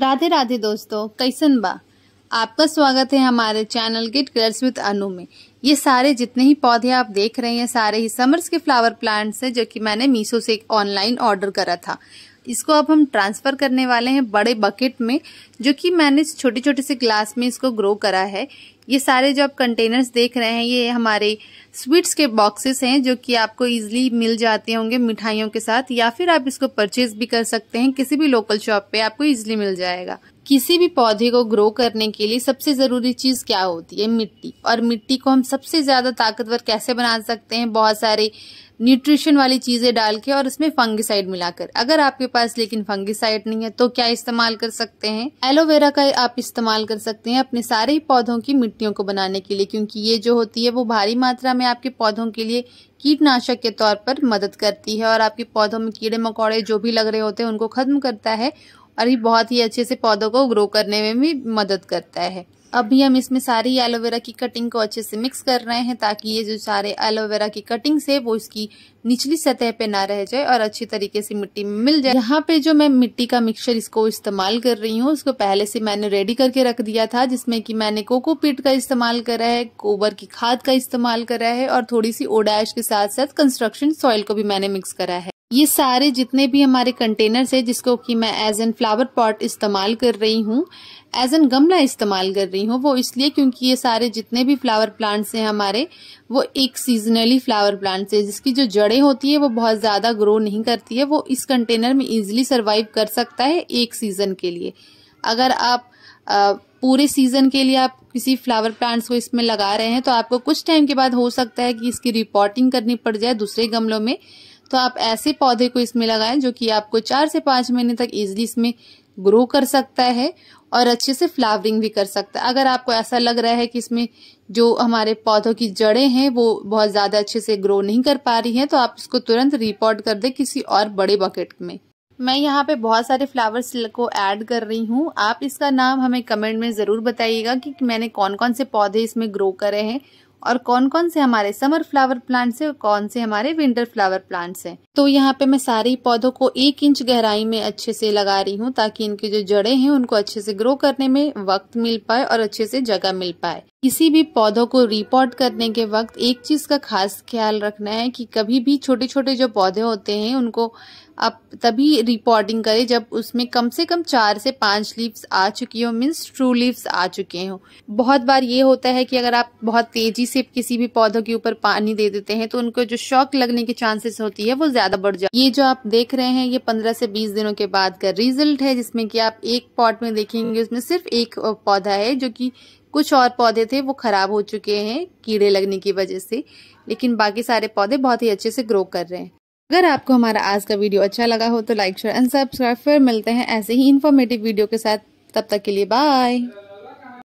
राधे राधे दोस्तों कैसन बा आपका स्वागत है हमारे चैनल गिट गर्ल्स विद अनु में ये सारे जितने ही पौधे आप देख रहे हैं सारे ही समर्स के फ्लावर प्लांट्स हैं जो कि मैंने मीशो से एक ऑनलाइन ऑर्डर करा था इसको अब हम ट्रांसफ़र करने वाले हैं बड़े बकेट में जो कि मैंने छोटे छोटे से ग्लास में इसको ग्रो करा है ये सारे जो आप कंटेनर्स देख रहे हैं ये हमारे स्वीट्स के बॉक्सेस हैं जो कि आपको इजीली मिल जाते होंगे मिठाइयों के साथ या फिर आप इसको परचेज भी कर सकते हैं किसी भी लोकल शॉप पे आपको इजीली मिल जाएगा किसी भी पौधे को ग्रो करने के लिए सबसे ज़रूरी चीज़ क्या होती है मिट्टी और मिट्टी को हम सबसे ज़्यादा ताकतवर कैसे बना सकते हैं बहुत सारे न्यूट्रिशन वाली चीज़ें डाल के और उसमें फंगिसाइड मिलाकर अगर आपके पास लेकिन फंगिसाइड नहीं है तो क्या इस्तेमाल कर सकते हैं एलोवेरा का आप इस्तेमाल कर सकते हैं अपने सारे पौधों की मिट्टियों को बनाने के लिए क्योंकि ये जो होती है वो भारी मात्रा में आपके पौधों के लिए कीटनाशक के तौर पर मदद करती है और आपके पौधों में कीड़े मकोड़े जो भी लग रहे होते हैं उनको खत्म करता है और ये बहुत ही अच्छे से पौधों को ग्रो करने में भी मदद करता है अभी हम इसमें सारी एलोवेरा की कटिंग को अच्छे से मिक्स कर रहे हैं ताकि ये जो सारे एलोवेरा की कटिंग्स है वो इसकी निचली सतह पे ना रह जाए और अच्छी तरीके से मिट्टी में मिल जाए यहाँ पे जो मैं मिट्टी का मिक्सचर इसको इस्तेमाल कर रही हूँ उसको पहले से मैंने रेडी करके रख दिया था जिसमें कि मैंने कोकोपीट का इस्तेमाल करा है गोबर की खाद का इस्तेमाल करा है और थोड़ी सी ओडाइश के साथ साथ कंस्ट्रक्शन सॉइल को भी मैंने मिक्स करा है ये सारे जितने भी हमारे कंटेनर्स है जिसको कि मैं एज एन फ्लावर पॉट इस्तेमाल कर रही हूँ एज एन गमला इस्तेमाल कर रही हूँ वो इसलिए क्योंकि ये सारे जितने भी फ्लावर प्लांट्स हैं हमारे वो एक सीजनली फ्लावर प्लांट्स है जिसकी जो जड़ें होती है वो बहुत ज़्यादा ग्रो नहीं करती है वो इस कंटेनर में ईजिली सर्वाइव कर सकता है एक सीज़न के लिए अगर आप आ, पूरे सीजन के लिए आप किसी फ्लावर प्लांट्स को इसमें लगा रहे हैं तो आपको कुछ टाइम के बाद हो सकता है कि इसकी रिपोर्टिंग करनी पड़ जाए दूसरे गमलों में तो आप ऐसे पौधे को इसमें लगाएं जो कि आपको चार से पाँच महीने तक इजिली इसमें ग्रो कर सकता है और अच्छे से फ्लावरिंग भी कर सकता है अगर आपको ऐसा लग रहा है कि इसमें जो हमारे पौधों की जड़ें हैं वो बहुत ज़्यादा अच्छे से ग्रो नहीं कर पा रही हैं तो आप इसको तुरंत रिपोर्ट कर दें किसी और बड़े बकेट में मैं यहाँ पे बहुत सारे फ्लावर्स को ऐड कर रही हूँ आप इसका नाम हमें कमेंट में ज़रूर बताइएगा कि मैंने कौन कौन से पौधे इसमें ग्रो करे हैं और कौन कौन से हमारे समर फ्लावर प्लांट्स हैं और कौन से हमारे विंटर फ्लावर प्लांट्स हैं तो यहाँ पे मैं सारे पौधों को एक इंच गहराई में अच्छे से लगा रही हूँ ताकि इनकी जो जड़ें हैं उनको अच्छे से ग्रो करने में वक्त मिल पाए और अच्छे से जगह मिल पाए किसी भी पौधों को रिपोर्ट करने के वक्त एक चीज़ का खास ख्याल रखना है कि कभी भी छोटे छोटे जो पौधे होते हैं उनको आप तभी रिपोर्टिंग करें जब उसमें कम से कम चार से पांच लीव्स आ चुकी हो मीन्स ट्रू लीव्स आ चुके हों बहुत बार ये होता है कि अगर आप बहुत तेजी से किसी भी पौधों के ऊपर पानी दे देते हैं तो उनको जो शॉक लगने के चांसेस होती है वो ज्यादा बढ़ जाए ये जो आप देख रहे हैं ये पंद्रह से बीस दिनों के बाद का रिजल्ट है जिसमें कि आप एक पॉट में देखेंगे उसमें सिर्फ एक पौधा है जो की कुछ और पौधे थे वो ख़राब हो चुके हैं कीड़े लगने की वजह से लेकिन बाकी सारे पौधे बहुत ही अच्छे से ग्रो कर रहे हैं अगर आपको हमारा आज का वीडियो अच्छा लगा हो तो लाइक शेयर एंड सब्सक्राइब फिर मिलते हैं ऐसे ही इन्फॉर्मेटिव वीडियो के साथ तब तक के लिए बाय